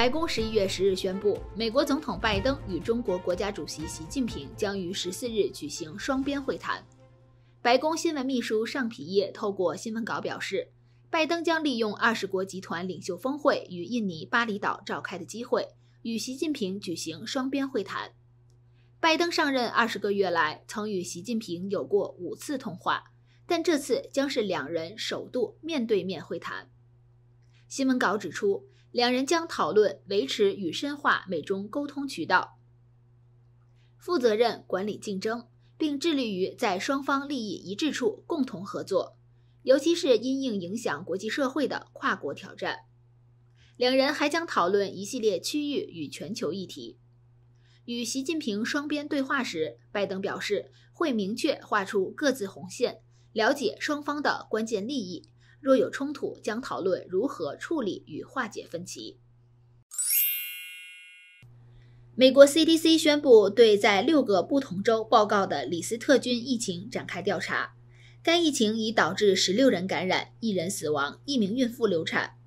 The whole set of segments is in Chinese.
白宫十一月十日宣布，美国总统拜登与中国国家主席习近平将于十四日举行双边会谈。白宫新闻秘书尚皮叶透过新闻稿表示，拜登将利用二十国集团领袖峰会与印尼巴厘岛召开的机会，与习近平举行双边会谈。拜登上任二十个月来，曾与习近平有过五次通话，但这次将是两人首度面对面会谈。新闻稿指出。两人将讨论维持与深化美中沟通渠道，负责任管理竞争，并致力于在双方利益一致处共同合作，尤其是因应影响国际社会的跨国挑战。两人还将讨论一系列区域与全球议题。与习近平双边对话时，拜登表示会明确划出各自红线，了解双方的关键利益。若有冲突，将讨论如何处理与化解分歧。美国 CDC 宣布对在六个不同州报告的李斯特菌疫情展开调查，该疫情已导致十六人感染，一人死亡，一名孕妇流产。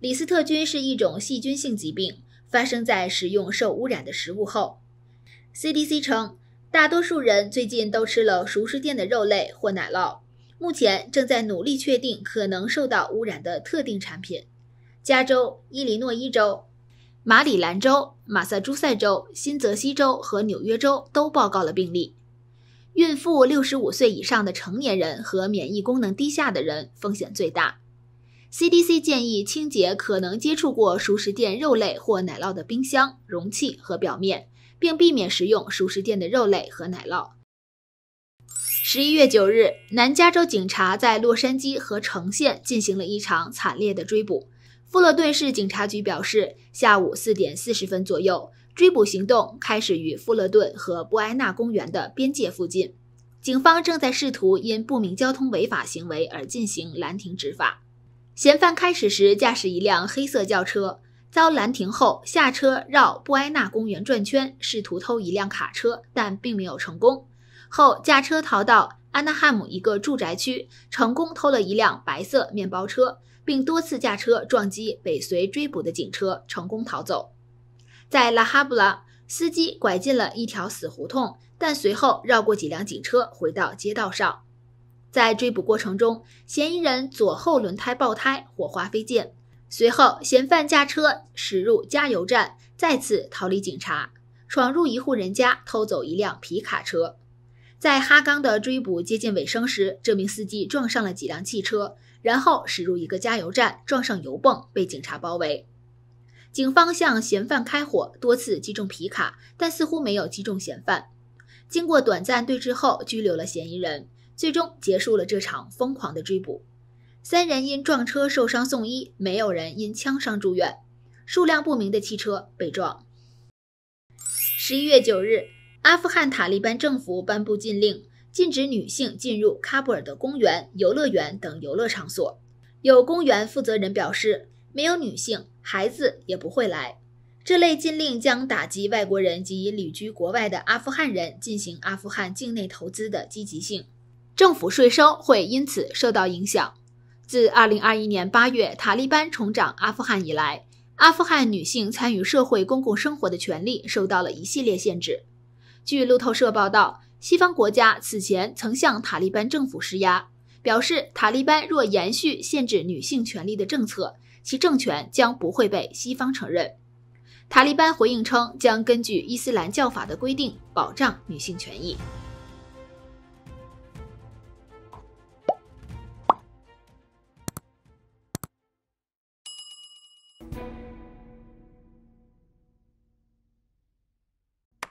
李斯特菌是一种细菌性疾病，发生在食用受污染的食物后。CDC 称，大多数人最近都吃了熟食店的肉类或奶酪。目前正在努力确定可能受到污染的特定产品。加州、伊利诺伊州、马里兰州、马萨诸塞州、新泽西州和纽约州都报告了病例。孕妇、六十五岁以上的成年人和免疫功能低下的人风险最大。CDC 建议清洁可能接触过熟食店肉类或奶酪的冰箱、容器和表面，并避免食用熟食店的肉类和奶酪。十一月九日，南加州警察在洛杉矶和橙县进行了一场惨烈的追捕。富勒顿市警察局表示，下午四点四十分左右，追捕行动开始于富勒顿和布埃纳公园的边界附近。警方正在试图因不明交通违法行为而进行拦停执法。嫌犯开始时驾驶一辆黑色轿车，遭拦停后下车绕布埃纳公园转圈，试图偷一辆卡车，但并没有成功。后驾车逃到安纳汉姆一个住宅区，成功偷了一辆白色面包车，并多次驾车撞击尾随追捕的警车，成功逃走。在拉哈布拉，司机拐进了一条死胡同，但随后绕过几辆警车回到街道上。在追捕过程中，嫌疑人左后轮胎爆胎，火花飞溅。随后，嫌犯驾车驶入加油站，再次逃离警察，闯入一户人家偷走一辆皮卡车。在哈刚的追捕接近尾声时，这名司机撞上了几辆汽车，然后驶入一个加油站，撞上油泵，被警察包围。警方向嫌犯开火，多次击中皮卡，但似乎没有击中嫌犯。经过短暂对峙后，拘留了嫌疑人，最终结束了这场疯狂的追捕。三人因撞车受伤送医，没有人因枪伤住院。数量不明的汽车被撞。十一月九日。阿富汗塔利班政府颁布禁令，禁止女性进入喀布尔的公园、游乐园等游乐场所。有公园负责人表示，没有女性，孩子也不会来。这类禁令将打击外国人及旅居国外的阿富汗人进行阿富汗境内投资的积极性，政府税收会因此受到影响。自2021年8月塔利班重掌阿富汗以来，阿富汗女性参与社会公共生活的权利受到了一系列限制。据路透社报道，西方国家此前曾向塔利班政府施压，表示塔利班若延续限制女性权利的政策，其政权将不会被西方承认。塔利班回应称，将根据伊斯兰教法的规定保障女性权益。